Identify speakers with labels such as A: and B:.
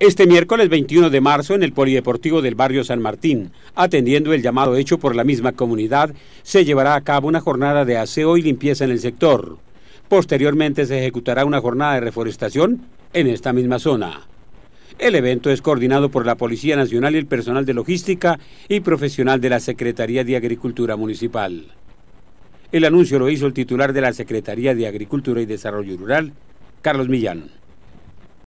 A: este miércoles 21 de marzo en el Polideportivo del Barrio San Martín. Atendiendo el llamado hecho por la misma comunidad, se llevará a cabo una jornada de aseo y limpieza en el sector. Posteriormente se ejecutará una jornada de reforestación en esta misma zona. El evento es coordinado por la Policía Nacional y el personal de logística y profesional de la Secretaría de Agricultura Municipal. El anuncio lo hizo el titular de la Secretaría de Agricultura y Desarrollo Rural, Carlos Millán.